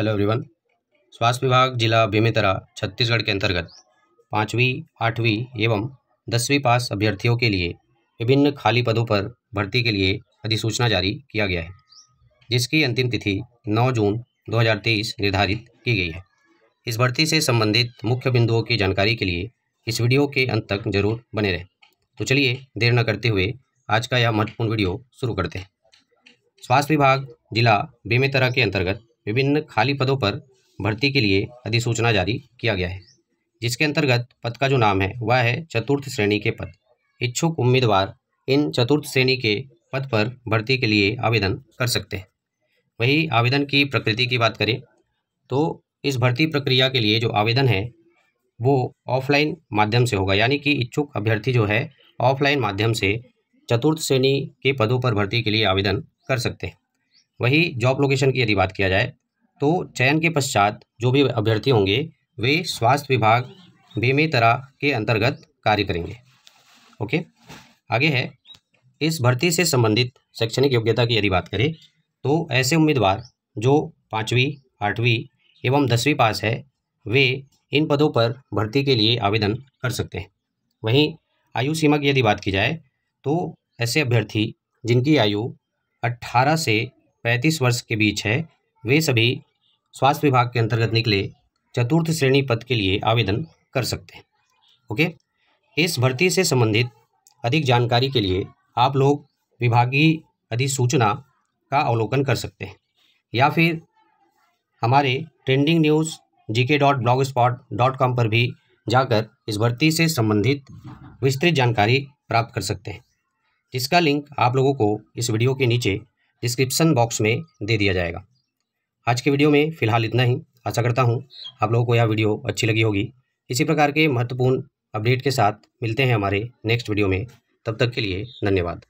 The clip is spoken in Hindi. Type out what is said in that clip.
हेलो एवरीवन स्वास्थ्य विभाग जिला बेमेतरा छत्तीसगढ़ के अंतर्गत पाँचवीं आठवीं एवं दसवीं पास अभ्यर्थियों के लिए विभिन्न खाली पदों पर भर्ती के लिए अधिसूचना जारी किया गया है जिसकी अंतिम तिथि 9 जून 2023 निर्धारित की गई है इस भर्ती से संबंधित मुख्य बिंदुओं की जानकारी के लिए इस वीडियो के अंत तक जरूर बने रहें तो चलिए देर न करते हुए आज का यह महत्वपूर्ण वीडियो शुरू करते हैं स्वास्थ्य विभाग जिला बेमेतरा के अंतर्गत विभिन्न खाली पदों पर भर्ती के लिए अधिसूचना जारी किया गया है जिसके अंतर्गत पद का जो नाम है वह है चतुर्थ श्रेणी के पद इच्छुक उम्मीदवार इन चतुर्थ श्रेणी के पद पर भर्ती के लिए आवेदन कर सकते हैं वही आवेदन की प्रकृति की बात करें तो इस भर्ती प्रक्रिया के लिए जो आवेदन है वो ऑफलाइन माध्यम से होगा यानी कि इच्छुक अभ्यर्थी जो है ऑफलाइन माध्यम से चतुर्थ श्रेणी के पदों पर भर्ती के लिए आवेदन कर सकते हैं वही जॉब लोकेशन की यदि बात किया जाए तो चयन के पश्चात जो भी अभ्यर्थी होंगे वे स्वास्थ्य विभाग बेमेतरा के अंतर्गत कार्य करेंगे ओके आगे है इस भर्ती से संबंधित शैक्षणिक योग्यता की यदि बात करें तो ऐसे उम्मीदवार जो पाँचवीं आठवीं एवं दसवीं पास है वे इन पदों पर भर्ती के लिए आवेदन कर सकते हैं वहीं आयु सीमा की यदि बात की जाए तो ऐसे अभ्यर्थी जिनकी आयु 18 से पैंतीस वर्ष के बीच है वे सभी स्वास्थ्य विभाग के अंतर्गत निकले चतुर्थ श्रेणी पद के लिए आवेदन कर सकते हैं ओके इस भर्ती से संबंधित अधिक जानकारी के लिए आप लोग विभागीय अधिसूचना का अवलोकन कर सकते हैं या फिर हमारे trending news G K dot blogspot dot com पर भी जाकर इस भर्ती से संबंधित विस्तृत जानकारी प्राप्त कर सकते हैं जिसका लिंक आप लोगों को इस वीडियो के नीचे डिस्क्रिप्सन बॉक्स में दे दिया जाएगा आज के वीडियो में फ़िलहाल इतना ही आशा करता हूँ आप लोगों को यह वीडियो अच्छी लगी होगी इसी प्रकार के महत्वपूर्ण अपडेट के साथ मिलते हैं हमारे नेक्स्ट वीडियो में तब तक के लिए धन्यवाद